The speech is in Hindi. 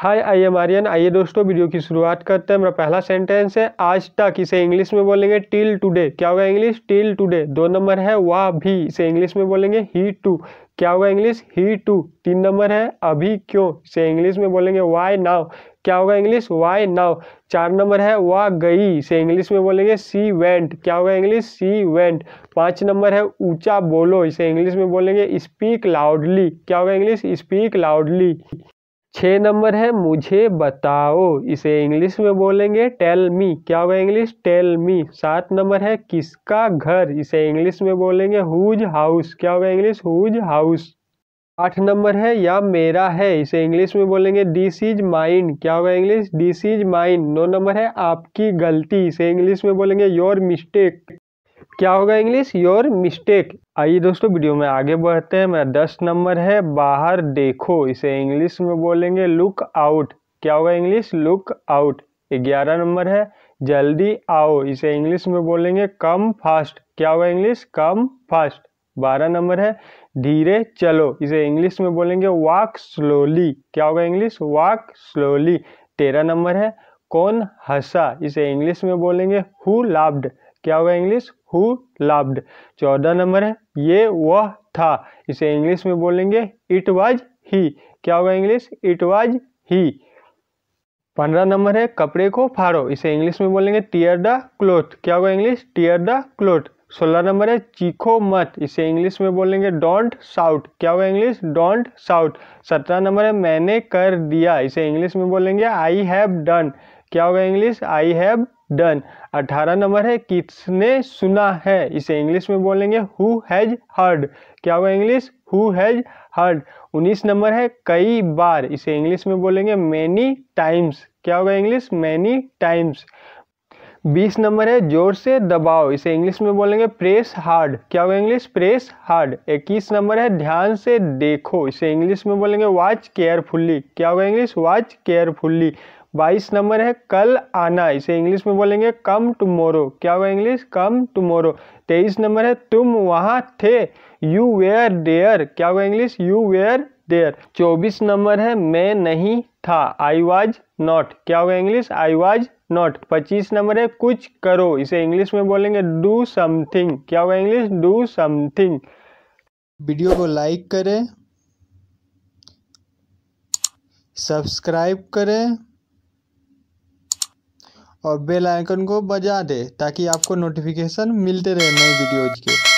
हाय आई एम आर्यन आइए दोस्तों वीडियो की शुरुआत करते हैं मेरा पहला सेंटेंस है आज तक इसे इंग्लिश में बोलेंगे टिल टुडे क्या होगा इंग्लिश टिल टुडे दो नंबर है वाह भी इसे इंग्लिश में बोलेंगे ही टू क्या होगा इंग्लिश ही टू तीन नंबर है अभी क्यों इसे इंग्लिश में बोलेंगे वाई नाव क्या होगा इंग्लिश वाई नाव चार नंबर है वाह गई इसे इंग्लिश में बोलेंगे सी वेंट क्या होगा इंग्लिश सी वेंट पाँच नंबर है ऊंचा बोलो इसे इंग्लिश में बोलेंगे स्पीक लाउडली क्या होगा इंग्लिश स्पीक लाउडली छः नंबर है मुझे बताओ इसे इंग्लिश में बोलेंगे टेल मी क्या हुआ इंग्लिश टेल मी सात नंबर है किसका घर इसे इंग्लिश में बोलेंगे हुज हाउस क्या हुआ इंग्लिश हुज हाउस आठ नंबर है या मेरा है इसे इंग्लिश में बोलेंगे दिस इज माइंड क्या होगा इंग्लिश दिस इज माइंड नौ नंबर है आपकी गलती इसे इंग्लिश में बोलेंगे योर मिस्टेक क्या होगा इंग्लिश योर मिस्टेक आइए दोस्तों वीडियो में आगे बढ़ते हैं मेरा दस नंबर है बाहर देखो इसे इंग्लिश में बोलेंगे लुक आउट क्या होगा इंग्लिश लुक आउट ग्यारह नंबर है जल्दी आओ इसे इंग्लिश में बोलेंगे कम फास्ट क्या होगा इंग्लिश कम फास्ट बारह नंबर है धीरे चलो इसे इंग्लिश में बोलेंगे वॉक स्लोली क्या होगा इंग्लिश वॉक स्लोली तेरह नंबर है कौन हंसा इसे इंग्लिश में बोलेंगे हु लाव्ड क्या होगा इंग्लिश हु लव्ड चौदह नंबर है ये वह था इसे इंग्लिश में बोलेंगे इट वॉज ही क्या होगा इंग्लिश इट वॉज ही पंद्रह नंबर है कपड़े को फाड़ो इसे इंग्लिश में बोलेंगे टीयर द क्लोथ क्या होगा इंग्लिश टीयर द क्लोथ सोलह नंबर है चीखो मत इसे इंग्लिश में बोलेंगे डोंट साउट क्या होगा इंग्लिश डोंट साउट सत्रह नंबर है मैंने कर दिया इसे इंग्लिश में बोलेंगे आई हैव डन क्या होगा इंग्लिश आई हैव डन अठारह नंबर है किसने सुना है इसे इंग्लिश में बोलेंगे हु हैज हर्ड क्या हुआ इंग्लिश हु हैज हर्ड उन्नीस नंबर है कई बार इसे इंग्लिश में बोलेंगे मैनी टाइम्स क्या होगा इंग्लिश मैनी टाइम्स बीस नंबर है जोर से दबाओ इसे इंग्लिश में बोलेंगे प्रेस हार्ड क्या होगा इंग्लिश प्रेस हार्ड इक्कीस नंबर है ध्यान से देखो इसे इंग्लिश में बोलेंगे वॉच केयरफुल्ली क्या होगा इंग्लिश वॉच केयरफुल्ली बाईस नंबर है कल आना इसे इंग्लिश में बोलेंगे कम टुमोरो क्या होगा इंग्लिश कम टुमोरो तेईस नंबर है तुम वहाँ थे यू वेयर देयर क्या होगा इंग्लिश यू वेयर देयर चौबीस नंबर है मैं नहीं था आई वॉज नॉट क्या होगा इंग्लिश आई वॉज नॉट पच्चीस नंबर है कुछ करो इसे इंग्लिश में बोलेंगे डू समथिंग क्या होगा इंग्लिश डू समथिंग वीडियो को लाइक करें सब्सक्राइब करें और बेल आइकन को बजा दें ताकि आपको नोटिफिकेशन मिलते रहे नई वीडियोज के